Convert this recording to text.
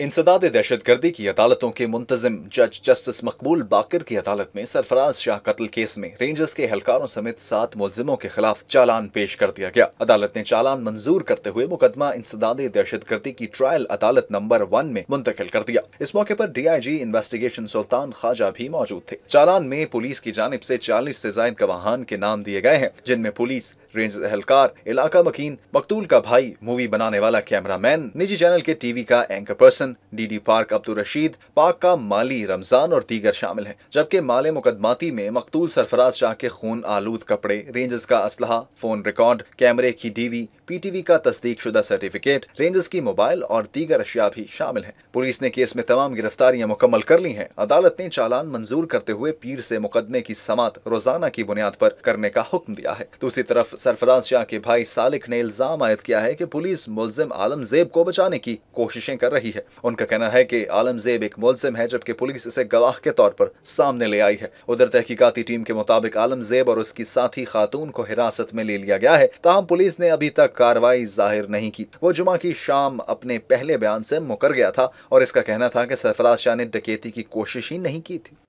इंसदाद दहशतगर्दी की अदालतों के मुंतजिम जज जस्टिस मकबूल बाकर की अदालत में सरफराज शाह कत्ल केस में रेंजर्स के एहलकारों समेत सात मुलजिमों के खिलाफ चालान पेश कर दिया गया अदालत ने चालान मंजूर करते हुए मुकदमा इंसदाद दहशतगर्दी की ट्रायल अदालत नंबर वन में मुंतकिल कर दिया इस मौके पर D I G investigation Sultan Khwaja भी मौजूद थे चालान में पुलिस की जानब ऐसी चालीस ऐसी जायद गवाहान के नाम दिए गए हैं जिनमें पुलिस रेंज एहलकार इलाका मकीन मकतूल का भाई मूवी बनाने वाला कैमरामैन निजी चैनल के टीवी का anchor person DD park Abdul Rashid park का माली रमजान और दीगर शामिल हैं जबकि माले मुकदमाती में मकतूल सरफराज शाह के खून आलूद कपड़े रेंजर्स का असलहा फोन रिकॉर्ड कैमरे की डीवी पीटीवी का तस्दीक शुदा सर्टिफिकेट रेंजर्स की मोबाइल और दीगर अशिया भी शामिल है पुलिस ने केस में तमाम गिरफ्तारियां मुकम्मल कर ली है अदालत ने चालान मंजूर करते हुए पीर से मुकदमे की समात रोजाना की बुनियाद पर करने का हुक्म दिया है दूसरी तरफ सरफराज शाह के भाई सालिक ने इल्जाम आयद किया है की पुलिस मुलजिम आलम जेब को बचाने की कोशिशें कर रही है उनका कहना है की आलम जेब एक मुलजिम है जबकि पुलिस इसे गवाह के तौर पर सामने ले आई है उधर तहकीकती टीम के मुताबिक आलम जेब और उसकी साथी खातून को हिरासत में ले लिया गया है तहम पुलिस ने अभी तक कार्रवाई जाहिर नहीं की वो जुमा की शाम अपने पहले बयान से मुकर गया था और इसका कहना था कि सरफराज शाह ने डकेती की कोशिश ही नहीं की थी